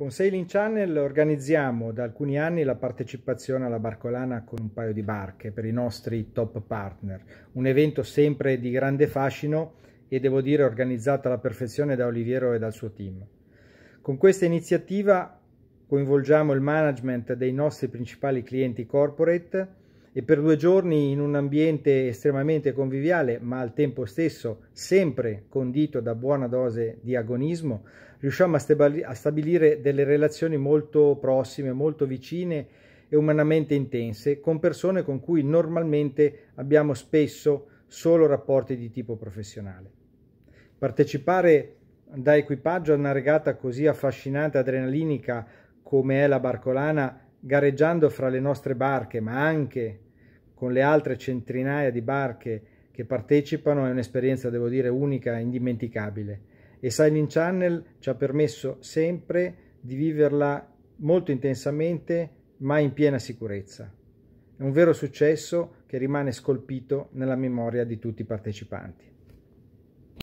Con Sailing Channel organizziamo da alcuni anni la partecipazione alla Barcolana con un paio di barche per i nostri top partner, un evento sempre di grande fascino e devo dire organizzato alla perfezione da Oliviero e dal suo team. Con questa iniziativa coinvolgiamo il management dei nostri principali clienti corporate e per due giorni in un ambiente estremamente conviviale, ma al tempo stesso sempre condito da buona dose di agonismo, riusciamo a stabilire delle relazioni molto prossime, molto vicine e umanamente intense con persone con cui normalmente abbiamo spesso solo rapporti di tipo professionale. Partecipare da equipaggio a una regata così affascinante e adrenalinica come è la Barcolana gareggiando fra le nostre barche, ma anche con le altre centinaia di barche che partecipano, è un'esperienza, devo dire, unica e indimenticabile. E Silent Channel ci ha permesso sempre di viverla molto intensamente, ma in piena sicurezza. È un vero successo che rimane scolpito nella memoria di tutti i partecipanti.